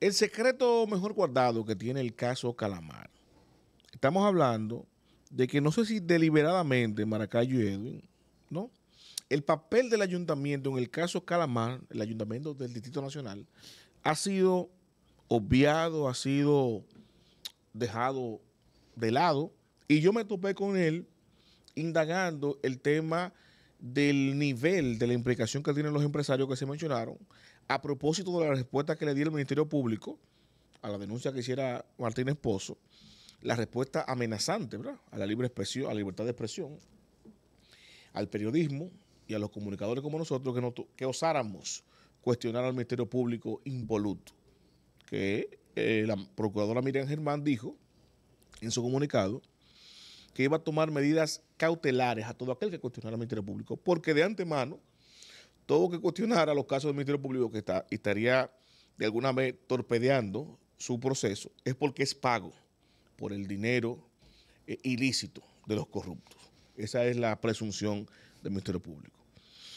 El secreto mejor guardado que tiene el caso Calamar. Estamos hablando de que no sé si deliberadamente Maracayo y Edwin, ¿no? El papel del ayuntamiento en el caso Calamar, el ayuntamiento del Distrito Nacional, ha sido obviado, ha sido dejado de lado. Y yo me topé con él indagando el tema del nivel de la implicación que tienen los empresarios que se mencionaron a propósito de la respuesta que le dio el Ministerio Público a la denuncia que hiciera Martín Esposo, la respuesta amenazante a la libertad de expresión, al periodismo y a los comunicadores como nosotros que, que osáramos cuestionar al Ministerio Público involuto. que eh, la procuradora Miriam Germán dijo en su comunicado que iba a tomar medidas cautelares a todo aquel que cuestionara al Ministerio Público, porque de antemano todo que cuestionara los casos del Ministerio Público que estaría de alguna vez torpedeando su proceso es porque es pago por el dinero eh, ilícito de los corruptos. Esa es la presunción del Ministerio Público.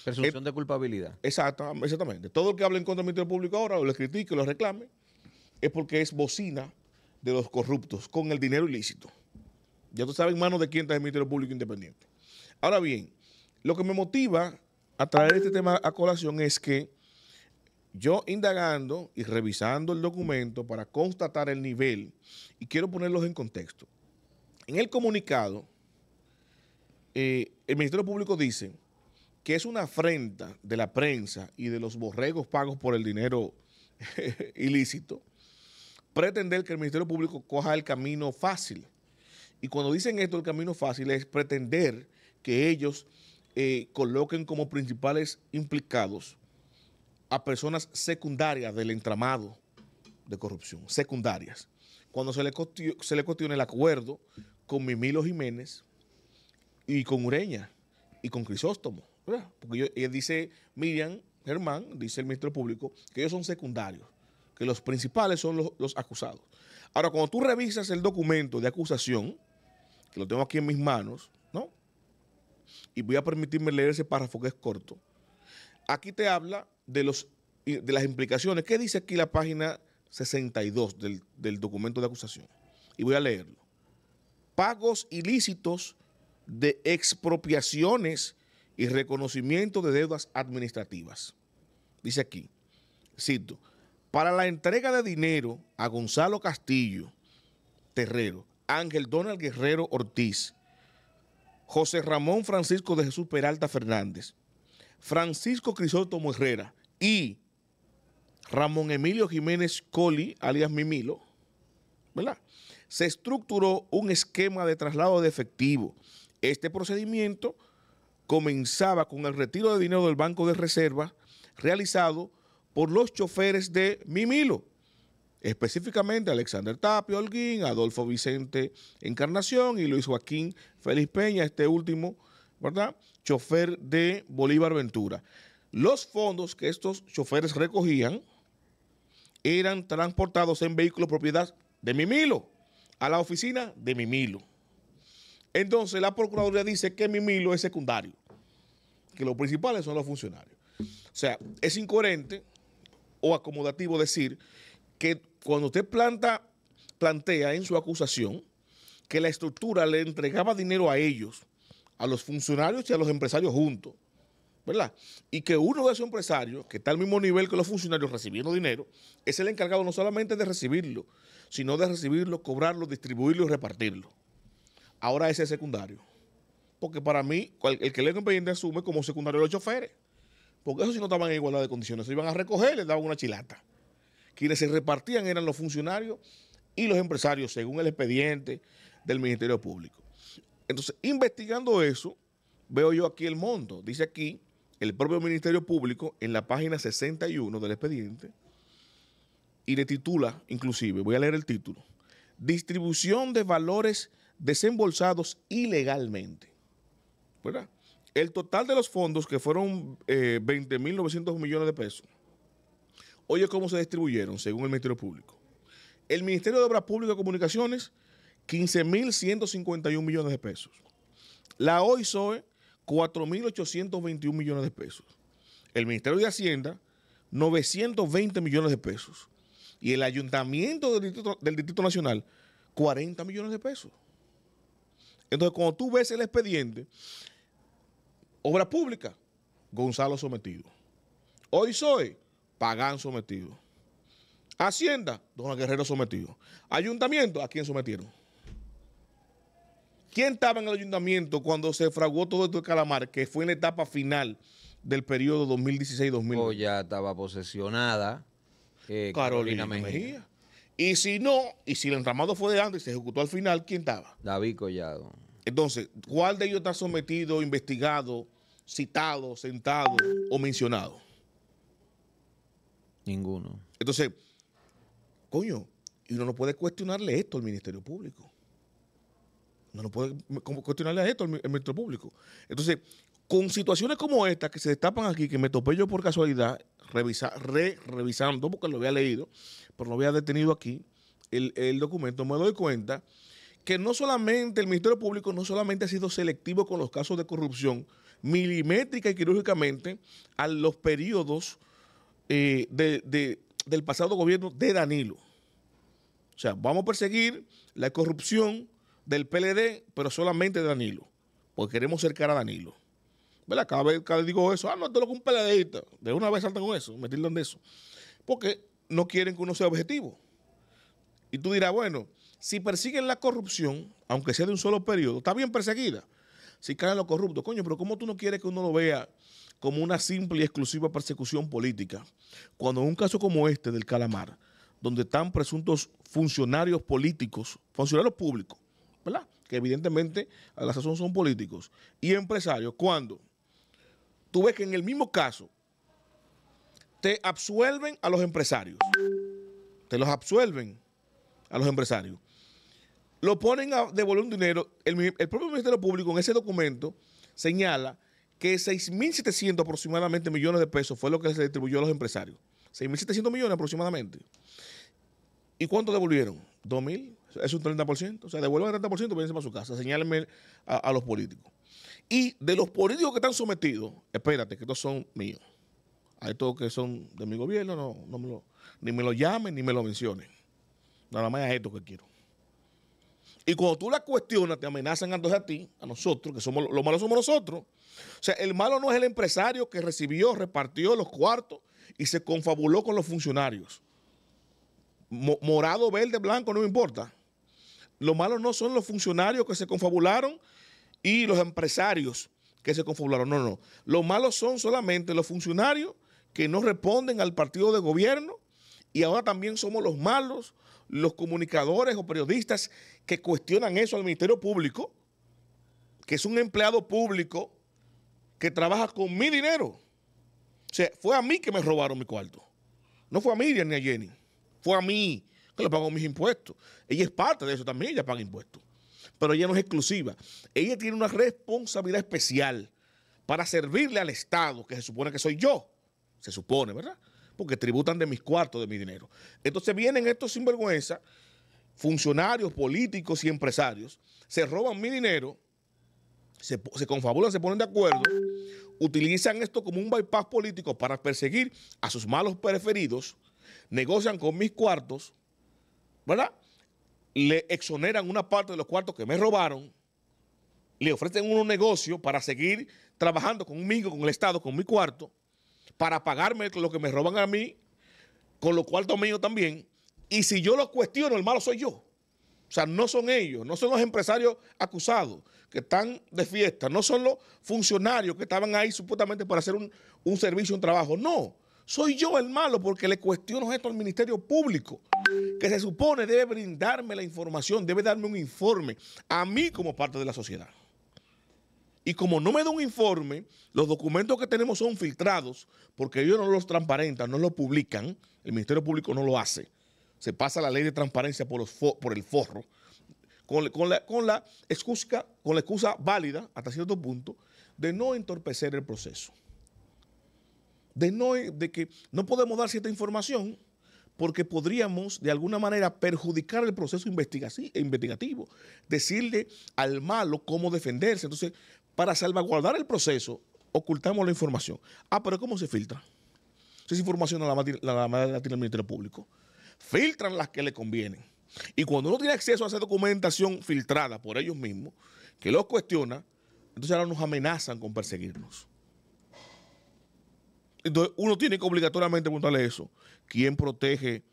Presunción eh, de culpabilidad. exactamente. Todo lo que hable en contra del Ministerio Público ahora, o le critique, o lo reclame, es porque es bocina de los corruptos con el dinero ilícito. Ya tú sabes en manos de quién está el Ministerio Público Independiente. Ahora bien, lo que me motiva a traer este tema a colación es que yo indagando y revisando el documento para constatar el nivel, y quiero ponerlos en contexto. En el comunicado, eh, el Ministerio Público dice que es una afrenta de la prensa y de los borregos pagos por el dinero ilícito pretender que el Ministerio Público coja el camino fácil. Y cuando dicen esto, el camino fácil es pretender que ellos eh, coloquen como principales implicados a personas secundarias del entramado de corrupción, secundarias. Cuando se le, se le cuestiona el acuerdo con Mimilo Jiménez y con Ureña y con Crisóstomo. Porque dice, Miriam Germán, dice el ministro público, que ellos son secundarios, que los principales son los, los acusados. Ahora, cuando tú revisas el documento de acusación, que lo tengo aquí en mis manos, y voy a permitirme leer ese párrafo que es corto. Aquí te habla de, los, de las implicaciones. ¿Qué dice aquí la página 62 del, del documento de acusación? Y voy a leerlo. Pagos ilícitos de expropiaciones y reconocimiento de deudas administrativas. Dice aquí, cito, para la entrega de dinero a Gonzalo Castillo Terrero, Ángel Donald Guerrero Ortiz, José Ramón Francisco de Jesús Peralta Fernández, Francisco Crisóstomo Herrera y Ramón Emilio Jiménez Coli, alias Mimilo, ¿verdad? Se estructuró un esquema de traslado de efectivo. Este procedimiento comenzaba con el retiro de dinero del Banco de Reserva realizado por los choferes de Mimilo, específicamente Alexander Tapio Holguín, Adolfo Vicente Encarnación y Luis Joaquín Félix Peña, este último, ¿verdad? Chofer de Bolívar Ventura. Los fondos que estos choferes recogían eran transportados en vehículos propiedad de Mimilo a la oficina de Mimilo. Entonces la Procuraduría dice que Mimilo es secundario, que los principales son los funcionarios. O sea, es incoherente o acomodativo decir que cuando usted planta, plantea en su acusación que la estructura le entregaba dinero a ellos, a los funcionarios y a los empresarios juntos, ¿verdad? Y que uno de esos empresarios, que está al mismo nivel que los funcionarios recibiendo dinero, es el encargado no solamente de recibirlo, sino de recibirlo, cobrarlo, distribuirlo y repartirlo. Ahora ese es secundario. Porque para mí, el que le el asume como secundario los choferes. Porque eso si no estaban en igualdad de condiciones, se iban a recoger, les daban una chilata. Quienes se repartían eran los funcionarios y los empresarios, según el expediente del Ministerio Público. Entonces, investigando eso, veo yo aquí el monto. Dice aquí el propio Ministerio Público en la página 61 del expediente y le titula, inclusive, voy a leer el título, Distribución de valores desembolsados ilegalmente. El total de los fondos, que fueron 20.900 eh, millones de pesos, Oye, cómo se distribuyeron, según el Ministerio Público. El Ministerio de Obras Públicas y Comunicaciones, 15.151 millones de pesos. La OISOE, 4.821 millones de pesos. El Ministerio de Hacienda, 920 millones de pesos. Y el Ayuntamiento del Distrito, Nacional, 40 millones de pesos. Entonces, cuando tú ves el expediente, Obras Públicas, Gonzalo sometido. OISOE, Pagán sometido. Hacienda, Don Guerrero sometido. Ayuntamiento, ¿a quién sometieron? ¿Quién estaba en el ayuntamiento cuando se fraguó todo esto de Calamar, que fue en la etapa final del periodo 2016-2020? ya estaba posesionada eh, Carolina, Mejía. Y si no, y si el entramado fue de antes y se ejecutó al final, ¿quién estaba? David Collado. Entonces, ¿cuál de ellos está sometido, investigado, citado, sentado o mencionado? Ninguno. Entonces, coño, y uno no puede cuestionarle esto al Ministerio Público. Uno no puede cuestionarle esto al Ministerio Público. Entonces, con situaciones como esta que se destapan aquí, que me topé yo por casualidad, revisa, re, revisando, porque lo había leído, pero lo había detenido aquí, el, el documento, me doy cuenta que no solamente el Ministerio Público no solamente ha sido selectivo con los casos de corrupción, milimétrica y quirúrgicamente, a los periodos eh, del pasado gobierno de Danilo. O sea, vamos a perseguir la corrupción del PLD, pero solamente de Danilo, porque queremos cercar a Danilo. ¿Verdad? Cada vez, que digo eso, ah, no, esto es lo que un PLDista. De una vez saltan con eso, metirlo en eso. Porque no quieren que uno sea objetivo. Y tú dirás, bueno, si persiguen la corrupción, aunque sea de un solo periodo, está bien perseguida. Si caen los corruptos, coño, pero ¿cómo tú no quieres que uno lo vea como una simple y exclusiva persecución política, cuando en un caso como este del Calamar, donde están presuntos funcionarios políticos, funcionarios públicos, ¿verdad? Que evidentemente a la sazón son políticos, y empresarios, cuando tú ves que en el mismo caso te absuelven a los empresarios, te los absuelven a los empresarios, lo ponen a devolver un dinero, el, el propio Ministerio Público en ese documento señala que 6.700 aproximadamente millones de pesos fue lo que se distribuyó a los empresarios. 6.700 millones aproximadamente. ¿Y cuánto devolvieron? 2.000, es un 30%. O sea, devuelvan el 30% y para su casa. Señálenme a, los políticos. Y de los políticos que están sometidos, espérate, que estos son míos. A estos que son de mi gobierno, no, no me lo, ni me lo llamen ni me lo mencionen. Nada más es esto que quiero. Y cuando tú la cuestionas, te amenazan entonces a ti, a nosotros, que somos los malos somos nosotros. O sea, el malo no es el empresario que recibió, repartió los cuartos y se confabuló con los funcionarios. morado, verde, blanco, no me importa. Lo malo no son los funcionarios que se confabularon y los empresarios que se confabularon. No, no. Los malos son solamente los funcionarios que no responden al partido de gobierno y ahora también somos los malos, los comunicadores o periodistas que cuestionan eso al Ministerio Público, que es un empleado público que trabaja con mi dinero. O sea, fue a mí que me robaron mi cuarto. No fue a Miriam ni a Jenny. Fue a mí que le pagó mis impuestos. Ella es parte de eso también, ella paga impuestos. Pero ella no es exclusiva. Ella tiene una responsabilidad especial para servirle al Estado, que se supone que soy yo. Se supone, ¿verdad? porque tributan de mis cuartos, de mi dinero. Entonces vienen estos sinvergüenza, funcionarios, políticos y empresarios, se roban mi dinero, se, se confabulan, se ponen de acuerdo, utilizan esto como un bypass político para perseguir a sus malos preferidos, negocian con mis cuartos, ¿verdad? Le exoneran una parte de los cuartos que me robaron, le ofrecen unos negocio para seguir trabajando conmigo, con el Estado, con mi cuarto para pagarme lo que me roban a mí, con lo cual yo también. Y si yo lo cuestiono, el malo soy yo. O sea, no son ellos, no son los empresarios acusados que están de fiesta, no son los funcionarios que estaban ahí supuestamente para hacer un, un servicio, un trabajo. No, soy yo el malo porque le cuestiono esto al Ministerio Público, que se supone debe brindarme la información, debe darme un informe a mí como parte de la sociedad. Y como no me da un informe, los documentos que tenemos son filtrados porque ellos no los transparentan, no los publican. El Ministerio Público no lo hace. Se pasa la ley de transparencia por, el forro. Con, la, excusa, válida, hasta cierto punto, de no entorpecer el proceso. De, de que no podemos dar cierta información porque podríamos de alguna manera perjudicar el proceso investigativo, decirle al malo cómo defenderse. Entonces, para salvaguardar el proceso, ocultamos la información. Ah, pero ¿cómo se filtra? Esa información a la, tiene el Ministerio Público. Filtran las que le convienen. Y cuando uno tiene acceso a esa documentación filtrada por ellos mismos, que los cuestiona, entonces ahora nos amenazan con perseguirnos. Entonces uno tiene que obligatoriamente preguntarle eso. ¿Quién protege?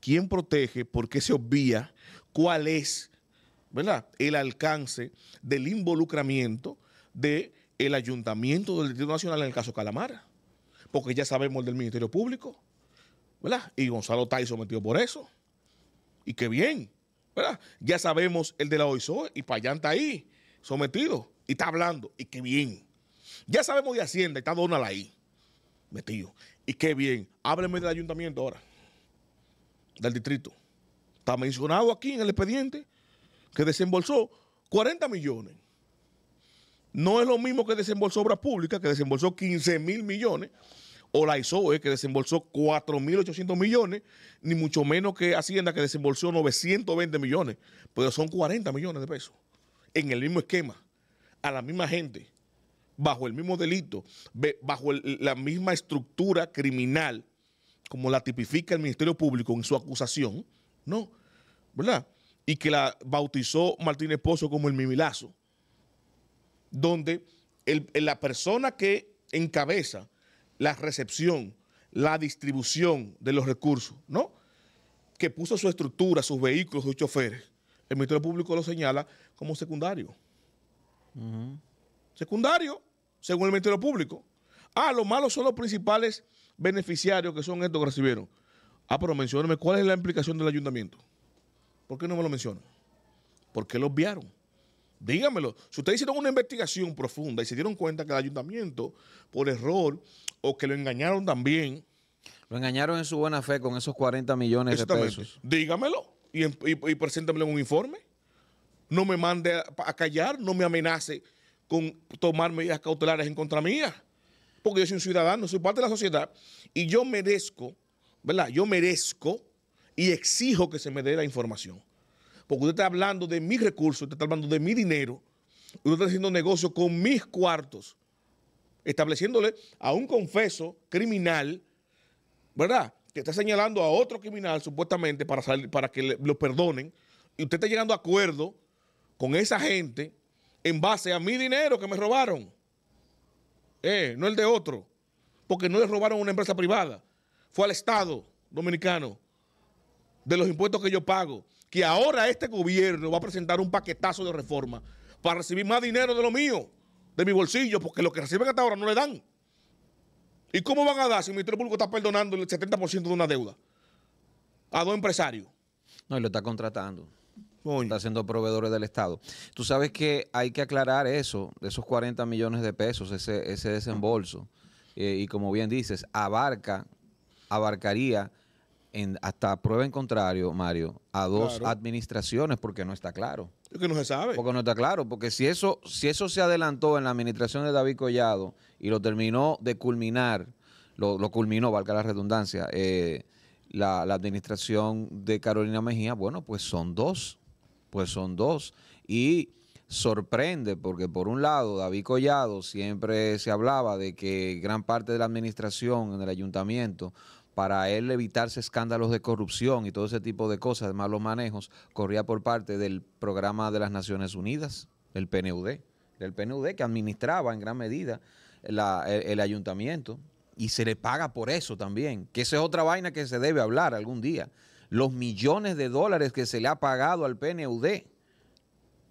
¿Quién protege? ¿Por qué se obvía? ¿Cuál es? ¿Verdad? El alcance del involucramiento del ayuntamiento del Distrito Nacional en el caso Calamar, porque ya sabemos del Ministerio Público, ¿verdad? Y Gonzalo está sometido por eso. Y qué bien, ¿verdad? Ya sabemos el de la OISO... E y Payán está ahí sometido y está hablando, y qué bien. Ya sabemos de Hacienda y está Donald ahí metido, y qué bien. Hábleme del ayuntamiento ahora, del distrito. Está mencionado aquí en el expediente que desembolsó 40 millones no es lo mismo que desembolsó Obras Públicas, que desembolsó 15 mil millones, o la ISOE, que desembolsó 800 millones, ni mucho menos que Hacienda, que desembolsó 920 millones, pero son 40 millones de pesos, en el mismo esquema, a la misma gente, bajo el mismo delito, bajo la misma estructura criminal, como la tipifica el Ministerio Público en su acusación, ¿no? ¿Verdad? Y que la bautizó Martínez Pozo como el mimilazo donde la persona que encabeza la recepción, la distribución de los recursos, ¿no? Que puso su estructura, sus vehículos, sus choferes. El Ministerio Público lo señala como secundario. Secundario, según el Ministerio Público. Ah, lo malo son los principales beneficiarios que son estos que recibieron. Ah, pero mencionenme, cuál es la implicación del ayuntamiento. ¿Por qué no me lo mencionan? ¿Por qué lo obviaron? Dígamelo. Si ustedes hicieron una investigación profunda y se dieron cuenta que el ayuntamiento, por error, o que lo engañaron también. Lo engañaron en su buena fe con esos 40 millones de pesos. Dígamelo y, em, y, un informe. No me mande a, callar, no me amenace con tomar medidas cautelares en contra mía. Porque yo soy un ciudadano, soy parte de la sociedad y yo merezco, ¿verdad? Yo merezco y exijo que se me dé la información. Porque usted está hablando de mis recursos, usted está hablando de mi dinero, usted está haciendo negocio con mis cuartos, estableciéndole a un confeso criminal, ¿verdad? Que está señalando a otro criminal supuestamente para, para que lo perdonen. Y usted está llegando a acuerdo con esa gente en base a mi dinero que me robaron. Eh, no el de otro. Porque no le robaron a una empresa privada. Fue al Estado dominicano de los impuestos que yo pago que ahora este gobierno va a presentar un paquetazo de reforma para recibir más dinero de lo mío, de mi bolsillo, porque lo que reciben hasta ahora no le dan. ¿Y cómo van a dar si el Ministerio Público está perdonando el 70% de una deuda a dos empresarios? No, y lo está contratando. Está siendo proveedores del Estado. Tú sabes que hay que aclarar eso, de esos 40 millones de pesos, ese, desembolso. Eh, y como bien dices, abarca, abarcaría hasta prueba en contrario, Mario, a dos administraciones porque no está claro. Es que no se sabe. Porque no está claro, porque si eso, si eso se adelantó en la administración de David Collado y lo terminó de culminar, lo, culminó, valga la redundancia, eh, la administración de Carolina Mejía, bueno, pues son dos, pues son dos. Y sorprende porque por un lado David Collado siempre se hablaba de que gran parte de la administración en el ayuntamiento para él evitarse escándalos de corrupción y todo ese tipo de cosas, de malos manejos, corría por parte del programa de las Naciones Unidas, el PNUD, del PNUD que administraba en gran medida el, el ayuntamiento y se le paga por eso también, que esa es otra vaina que se debe hablar algún día, los millones de dólares que se le ha pagado al PNUD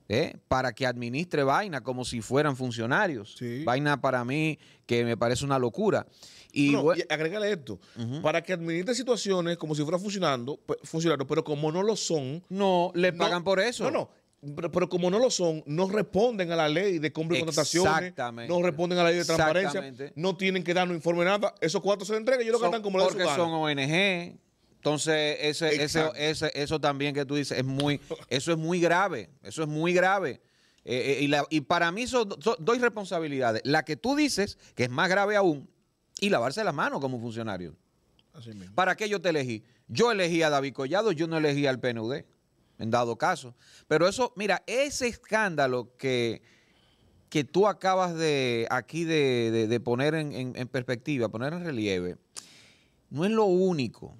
¿eh? para que administre vaina como si fueran funcionarios. Vaina para mí que me parece una locura. Y, agrégale esto, para que administre situaciones como si fueran funcionando, pues, funcionarios, pero como no lo son... No, le pagan por eso. No, no. Pero, como no lo son, no responden a la ley de compra y contrataciones, no responden a la ley de transparencia, no tienen que darnos informe nada. Esos cuatro se entregan y ellos lo como Porque son ONG, entonces, ese, ese, eso también que tú dices es muy, eso es muy grave, eso es muy grave. Eh, eh, y, para mí son, dos responsabilidades. La que tú dices, que es más grave aún, y lavarse las manos como funcionario. Así mismo. ¿Para qué yo te elegí? Yo elegí a David Collado, yo no elegí al PNUD, en dado caso. Pero eso, mira, ese escándalo que, que tú acabas de aquí de, de, poner en, en, en perspectiva, poner en relieve, no es lo único.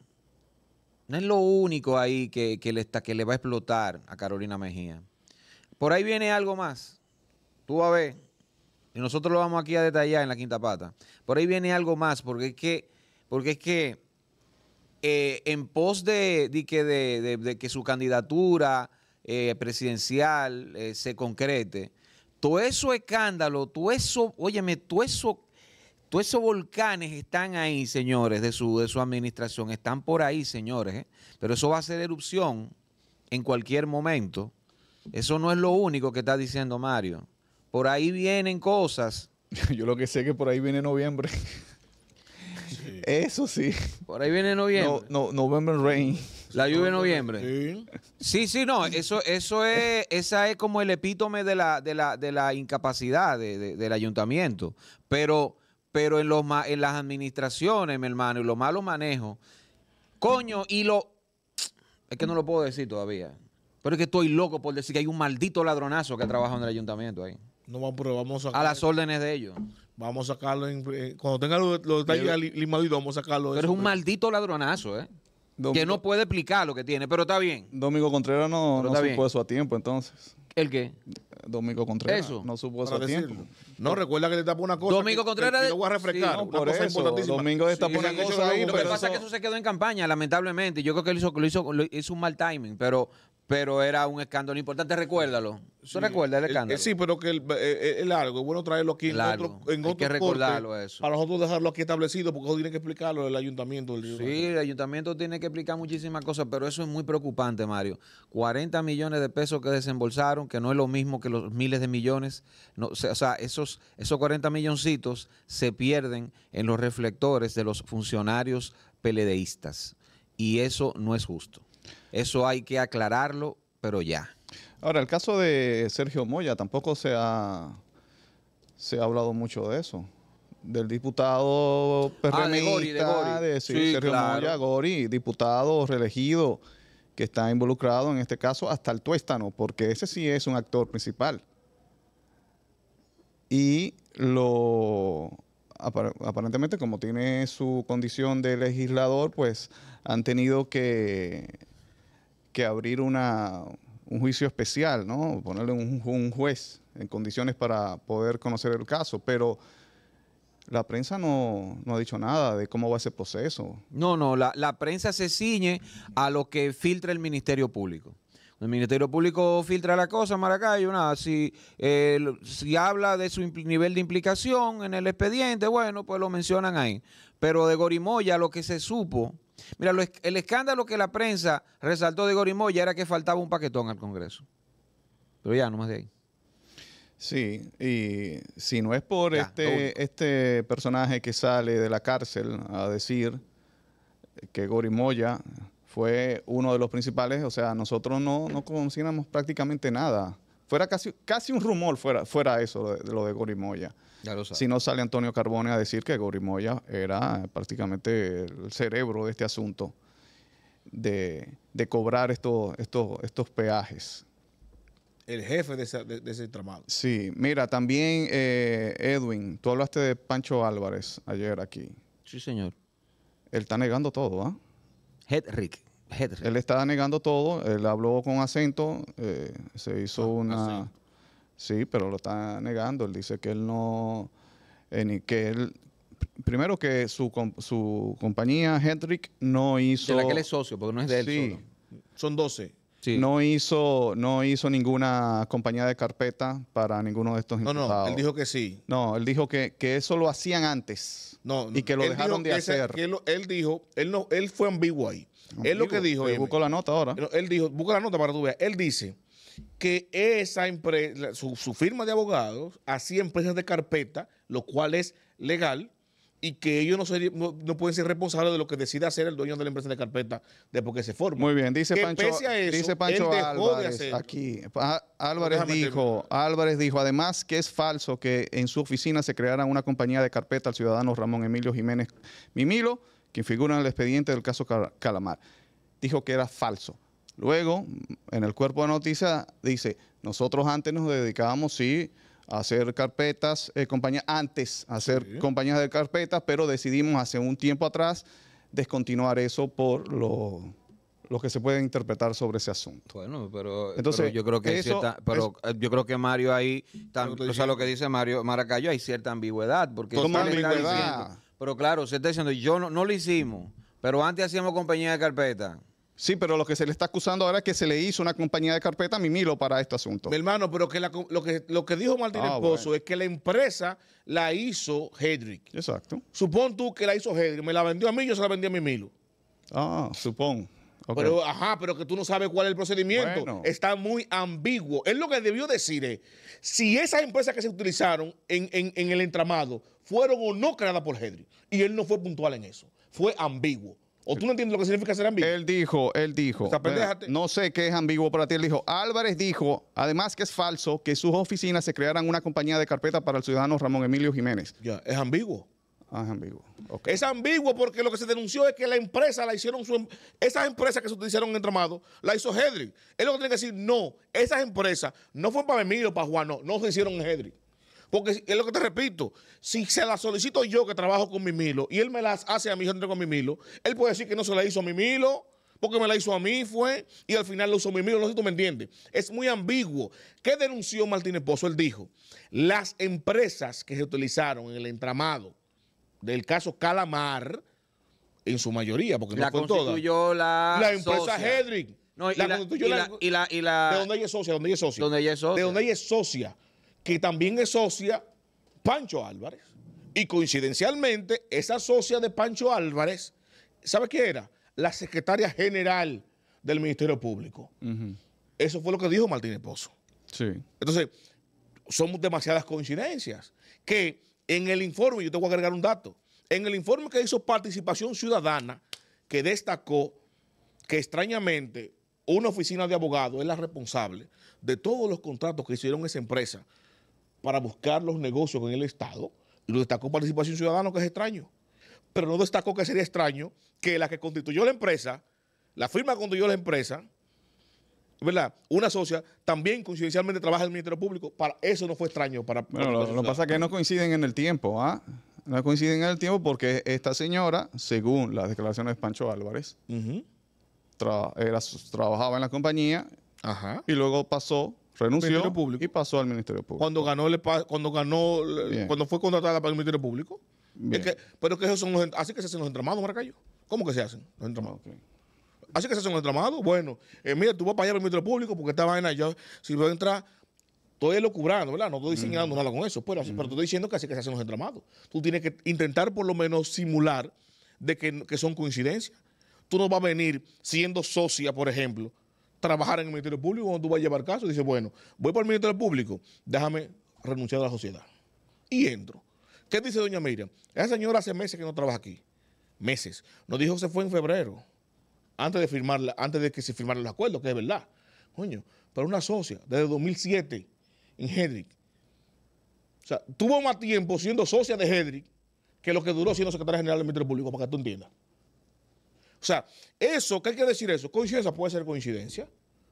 No es lo único ahí que, le está, que le va a explotar a Carolina Mejía. Por ahí viene algo más. Tú a ver. Y nosotros lo vamos aquí a detallar en la quinta pata. Por ahí viene algo más, porque es que, porque es que eh, en pos de, de, que su candidatura eh, presidencial eh, se concrete, todo eso escándalo, todo eso, óyeme, todo eso todos esos volcanes están ahí, señores, de su, de su administración, están por ahí, señores. ¿eh? Pero eso va a ser erupción en cualquier momento. Eso no es lo único que está diciendo Mario. Por ahí vienen cosas. Yo lo que sé es que por ahí viene noviembre. Eso sí. Por ahí viene noviembre. No, Rain. La lluvia en noviembre. Sí. sí, sí, no. Eso, eso es, esa es como el epítome de la, de la, incapacidad del ayuntamiento. Pero pero en, los, en las administraciones, mi hermano, y los malos manejos, coño, y lo... Es que no lo puedo decir todavía. Pero es que estoy loco por decir que hay un maldito ladronazo que trabaja en el ayuntamiento ahí. No, pero vamos a... a las órdenes de ellos. Vamos a sacarlo... Eh, cuando tenga los, detalles limaditos, vamos a sacarlo. Pero es un pues. maldito ladronazo, ¿eh? Que no puede explicar lo que tiene, pero está bien. Domingo Contreras no, se supo a tiempo, entonces. ¿El qué? Domingo Contreras. Eso. No supo a tiempo. No, recuerda que le tapó una cosa. Domingo Contreras. Que, voy a refrescar. por cosa eso. Domingo le tapó sí, una cosa. Ahí, lo que pasa es que eso se quedó en campaña, lamentablemente. Yo creo que él hizo, lo hizo, lo hizo un mal timing, pero pero era un escándalo importante, recuérdalo. ¿Se recuerda el eh, eh, escándalo? sí, pero que el eh, largo, es bueno traerlo aquí en otro, Hay que recordarlo corte, eso. Para nosotros dejarlo aquí establecido, porque eso tiene que explicarlo el ayuntamiento. sí, el ayuntamiento tiene que explicar muchísimas cosas, pero eso es muy preocupante, Mario. 40 millones de pesos que desembolsaron, que no es lo mismo que los miles de millones. No, o sea, esos, esos 40 milloncitos se pierden en los reflectores de los funcionarios peledeístas. Y eso no es justo. Eso hay que aclararlo, pero ya. Ahora, el caso de Sergio Moya, tampoco se ha, se ha hablado mucho de eso. Del diputado ah, de Gori, Sergio Moya, Gori, diputado reelegido que está involucrado en este caso hasta el tuéstano, porque ese sí es un actor principal. Y lo aparentemente, como tiene su condición de legislador, pues han tenido que que abrir una, un juicio especial, ¿no? Ponerle un, juez en condiciones para poder conocer el caso, pero la prensa no, ha dicho nada de cómo va ese proceso. No, no, la, la prensa se ciñe a lo que filtra el Ministerio Público. El Ministerio Público filtra la cosa, Maracayo, nada. Si, eh, si habla de su nivel de implicación en el expediente, bueno, pues lo mencionan ahí. Pero de Gorimoya lo que se supo Mira, el escándalo que la prensa resaltó de Gorimoya era que faltaba un paquetón al Congreso. Pero ya, no más de ahí. Sí, y si no es por este, este personaje que sale de la cárcel a decir que Gorimoya fue uno de los principales, o sea, nosotros no, no conocíamos prácticamente nada. Fuera casi, casi un rumor fuera, fuera eso de, de lo de Gorimoya si no sale Antonio Carbone a decir que Gorimoya era eh, prácticamente el cerebro de este asunto de, cobrar estos, estos peajes. El jefe de, de, ese tramado. Sí, mira, también eh, Edwin, tú hablaste de Pancho Álvarez ayer aquí. Sí, señor. Él está negando todo, ¿ah? Hedrick. Él está negando todo, él habló con acento, eh, se hizo ah, una... Sí, pero lo está negando. Él dice que él no, eh, que él, primero que su, su compañía Hendrick no hizo... De la que él es socio, porque no es de él Son 12. Sí. No, hizo, no hizo ninguna compañía de carpeta para ninguno de estos imputados. No, no, él dijo que sí. No, él dijo que, que eso lo hacían antes no, y que lo dejaron de hacer. Él, dijo, él, no, él fue ambiguo ahí. Él lo que dijo... Él eh, buscó la nota ahora. Él dijo, busca la nota para tu tú Él dice que esa empresa, su, firma de abogados, hacía empresas de carpeta, lo cual es legal, y que ellos no, pueden ser responsables de lo que decida hacer el dueño de la empresa de carpeta después que se forma. Muy bien, dice Pancho, dice Pancho Álvarez, aquí, Álvarez dijo, Álvarez dijo, además que es falso que en su oficina se creara una compañía de carpeta al ciudadano Ramón Emilio Jiménez Mimilo, quien figura en el expediente del caso Calamar. Dijo que era falso. Luego, en el cuerpo de noticias dice, nosotros antes nos dedicábamos, sí, a hacer carpetas, eh, compañías, antes a hacer compañías de carpetas, pero decidimos hace un tiempo atrás descontinuar eso por lo, que se puede interpretar sobre ese asunto. Bueno, pero, yo creo que pero eh, yo creo que Mario ahí, o sea, lo que dice Mario Maracayo, hay cierta ambigüedad, porque pero claro, se está diciendo, yo no, lo hicimos, pero antes hacíamos compañía de carpetas. Sí, pero lo que se le está acusando ahora es que se le hizo una compañía de carpeta a Mimilo para este asunto. Mi hermano, pero lo, que, dijo Martín ah, Esposo es que la empresa la hizo Hedrick. Exacto. Supón tú que la hizo Hedrick. Me la vendió a mí, yo se la vendí a Mimilo. Ah, supón. Pero, ajá, pero que tú no sabes cuál es el procedimiento. Está muy ambiguo. Él lo que debió decir es, eh, si esas empresas que se utilizaron en, en el entramado fueron o no creadas por Hedrick. Y él no fue puntual en eso. Fue ambiguo. ¿O tú no entiendes lo que significa ser ambiguo? Él dijo, él dijo. No sé qué es ambiguo para ti. Él dijo, Álvarez dijo, además que es falso, que sus oficinas se crearan una compañía de carpeta para el ciudadano Ramón Emilio Jiménez. Ya, es ambiguo. Ah, es ambiguo. Es ambiguo porque lo que se denunció es que la empresa la hicieron su, em-, esas empresas que se utilizaron en entramado, la hizo Hedrick. Él lo que tiene que decir, no, esas empresas no fue para Emilio, para Juan, no, no se hicieron en Hedrick. Porque es lo que te repito, si se la solicito yo que trabajo con mi Milo y él me las hace a mí, yo con mi Milo, él puede decir que no se la hizo a mi Milo, porque me la hizo a mí, fue, y al final lo usó mi Milo, no sé si tú me entiendes. Es muy ambiguo. ¿Qué denunció Martínez Pozo? Él dijo, las empresas que se utilizaron en el entramado del caso Calamar, en su mayoría, porque no fue La, la empresa Hedrick. la, la, de donde ella es socia, de Donde ella es socia. De donde ella es socia que también es socia Pancho Álvarez. Y coincidencialmente, esa socia de Pancho Álvarez, ¿sabe quién era? La secretaria general del Ministerio Público. Eso fue lo que dijo Martínez Pozo. Sí. Entonces, son demasiadas coincidencias. Que en el informe, yo te voy a agregar un dato, en el informe que hizo Participación Ciudadana, que destacó que extrañamente una oficina de abogados es la responsable de todos los contratos que hicieron esa empresa para buscar los negocios en el Estado y lo destacó participación ciudadana, que es extraño. Pero no destacó que sería extraño que la que constituyó la empresa, la firma que constituyó la empresa, ¿verdad? Una socia también coincidencialmente trabaja en el Ministerio Público. Para eso no fue extraño. Para lo, que pasa es que no coinciden en el tiempo, ¿ah? No coinciden en el tiempo porque esta señora, según las declaraciones de Pancho Álvarez, trabajaba en la compañía y luego pasó renunció Público. y pasó al Ministerio Público. Cuando ganó, cuando ganó, cuando fue contratada para el Ministerio Público. pero que eso son así que se hacen los entramados, Maracayo. ¿Cómo que se hacen los entramados? Ah, así que se hacen los entramados. Bueno, eh, mira, tú vas para allá al el Ministerio Público porque esta vaina yo, si voy a entrar, estoy locurando, ¿verdad? No estoy diseñando nada con eso, pues, pero, estoy diciendo que así que se hacen los entramados. Tú tienes que intentar por lo menos simular de que, que son coincidencias. Tú no vas a venir siendo socia, por ejemplo, trabajar en el Ministerio Público, cuando tú vas a llevar caso, dices, bueno, voy por el Ministerio Público, déjame renunciar a la sociedad. Y entro. ¿Qué dice doña Miriam? Esa señora hace meses que no trabaja aquí. Meses. Nos dijo que se fue en febrero, antes de, firmarla, antes de que se firmaran los acuerdos, que es verdad. Coño, pero una socia desde 2007 en Hedrick. O sea, tuvo más tiempo siendo socia de Hedrick que lo que duró siendo secretaria general del Ministerio Público, para que tú entiendas. O sea, eso, ¿qué hay que decir eso? Coincidencia puede ser coincidencia.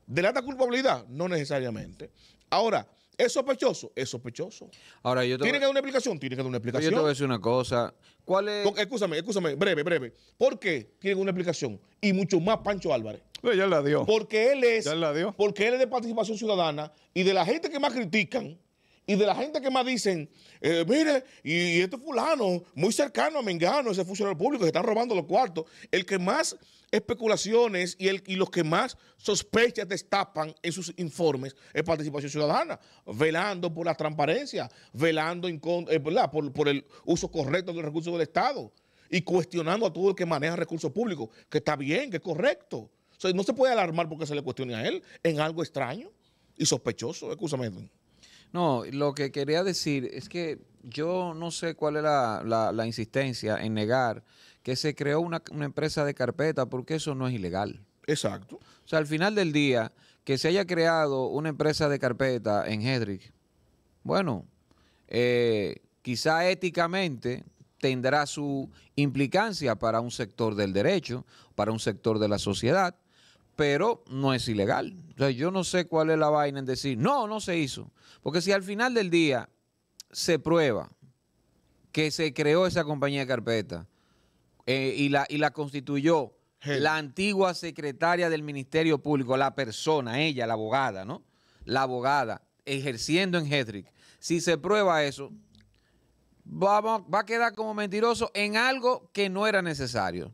¿Delata culpabilidad? No necesariamente. Ahora, ¿es sospechoso? Es sospechoso. Ahora, ¿Tiene que dar una explicación? Tiene que dar una explicación. Yo te voy a decir una cosa. ¿Cuál es...? Escúchame, escúchame, breve, breve. ¿Por qué tiene una explicación? Y mucho más Pancho Álvarez. ya la dio. Porque él es... Ya la dio. Porque él es de participación ciudadana y de la gente que más critican y de la gente que más dicen, eh, mire, y, este fulano, muy cercano a Mengano, ese funcionario público, que están robando los cuartos. El que más especulaciones y, el, los que más sospechas destapan en sus informes es participación ciudadana, velando por la transparencia, velando en eh, por, el uso correcto de los recursos del Estado y cuestionando a todo el que maneja recursos públicos, que está bien, que es correcto. O sea, no se puede alarmar porque se le cuestione a él en algo extraño y sospechoso, escúchame. No, lo que quería decir es que yo no sé cuál es la, insistencia en negar que se creó una, empresa de carpeta porque eso no es ilegal. Exacto. O sea, al final del día, que se haya creado una empresa de carpeta en Hedrick, bueno, eh, quizá éticamente tendrá su implicancia para un sector del derecho, para un sector de la sociedad, pero no es ilegal. yo no sé cuál es la vaina en decir, no, no se hizo. Porque si al final del día se prueba que se creó esa compañía de carpeta eh, y, la, y la constituyó la antigua secretaria del Ministerio Público, la persona, ella, la abogada, ¿no? La abogada, ejerciendo en Hedrick. Si se prueba eso, va a quedar como mentiroso en algo que no era necesario.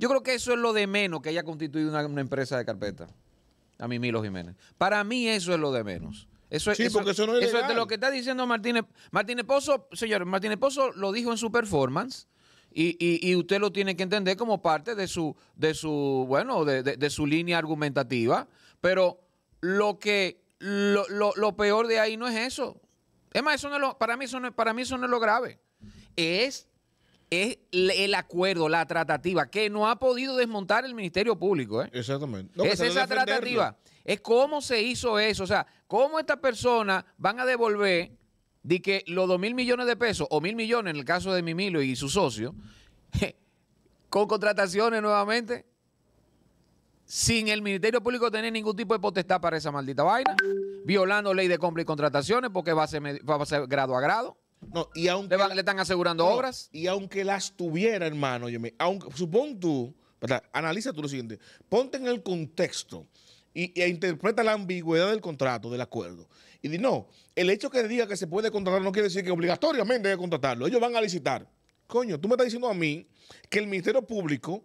Yo creo que eso es lo de menos que haya constituido una, empresa de carpeta. A mí, Milo Jiménez. Para mí, eso es lo de menos. Eso, sí, porque eso no es, eso es de lo que está diciendo Martínez. Martínez Pozo, señor, Martínez Pozo lo dijo en su performance. Y, y, y, usted lo tiene que entender como parte de su, de su bueno, de, su línea argumentativa. Pero lo que lo, peor de ahí no es eso. Es más, eso no para mí eso no, para mí eso no es lo grave. Es es el acuerdo, la tratativa, que no ha podido desmontar el Ministerio Público. ¿eh? Exactamente. es esa tratativa. Es cómo se hizo eso. O sea, cómo estas personas van a devolver de que los dos mil millones de pesos, o mil millones en el caso de Mimilo y su socio, con contrataciones nuevamente, sin el Ministerio Público tener ningún tipo de potestad para esa maldita vaina, violando ley de compra y contrataciones porque va a ser, va a ser grado a grado y aunque. ¿Le, están asegurando obras? Y aunque las tuviera, hermano, aunque, supón tú, analiza tú lo siguiente, ponte en el contexto e interpreta la ambigüedad del contrato, del acuerdo. Y di no, el hecho que diga que se puede contratar no quiere decir que obligatoriamente debe contratarlo. Ellos van a licitar. Coño, tú me estás diciendo a mí que el Ministerio Público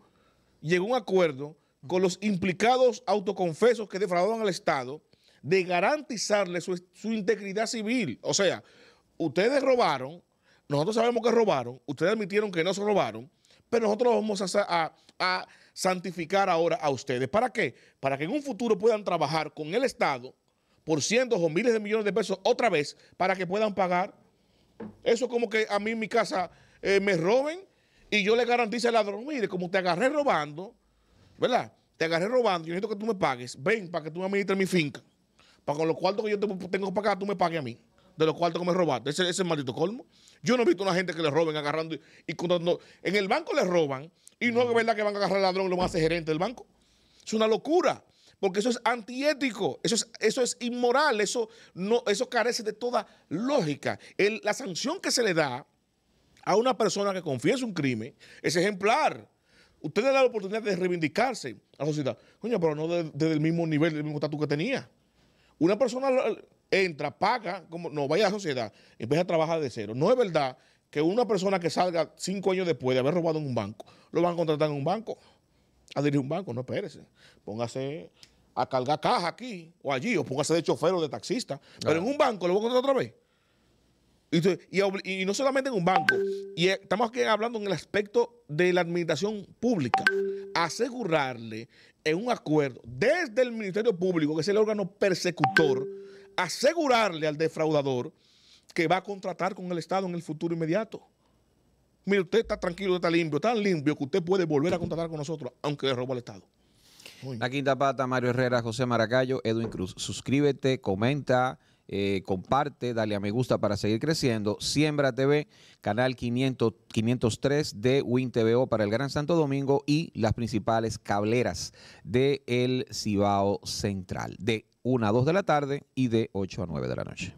llegó a un acuerdo con los implicados autoconfesos que defraudaban al Estado de garantizarle su integridad civil. O sea, ustedes robaron, nosotros sabemos que robaron, ustedes admitieron que no se robaron, pero nosotros vamos a, santificar ahora a ustedes. ¿Para qué? Para que en un futuro puedan trabajar con el Estado por cientos o miles de millones de pesos otra vez para que puedan pagar. Eso es como que a mí en mi casa eh, me roben y yo le garantizo al ladrón, mire, como te agarré robando, ¿verdad? Te agarré robando, yo necesito que tú me pagues, ven para que tú me administres mi finca, para con los cuartos que yo tengo para acá, tú me pagues a mí de los cuartos que me robaste. Ese, es el maldito colmo. Yo no he visto una gente que le roben agarrando y, cuando En el banco le roban y no es verdad que van a agarrar al ladrón y lo van a gerente del banco. Es una locura. Porque eso es antiético, eso es, eso es inmoral, eso, no, eso carece de toda lógica. la sanción que se le da a una persona que confiesa un crimen es ejemplar. Usted le da la oportunidad de reivindicarse a la sociedad. Coño, pero no desde el mismo nivel, del mismo estatus que tenía. Una persona entra, paga, como no vaya a la sociedad, empieza a trabajar de cero. No es verdad que una persona que salga cinco años después de haber robado en un banco, lo van a contratar en un banco, a dirigir un banco. No, espérese. Póngase a cargar caja aquí o allí, o póngase de chofer o de taxista. Pero en un banco lo voy a contratar otra vez. Y, y, no solamente en un banco, y estamos aquí hablando en el aspecto de la administración pública, asegurarle en un acuerdo desde el Ministerio Público, que es el órgano persecutor asegurarle al defraudador que va a contratar con el Estado en el futuro inmediato. Mire, usted está tranquilo, está limpio, tan limpio que usted puede volver a contratar con nosotros, aunque le robó al Estado. La quinta pata, Mario Herrera, José Maracayo, Edwin Cruz. Suscríbete, comenta. Eh, comparte, dale a me gusta para seguir creciendo. Siembra TV, canal 500, 503 de WinTVO para el Gran Santo Domingo y las principales cableras de El Cibao Central, de 1 a 2 de la tarde y de 8 a 9 de la noche.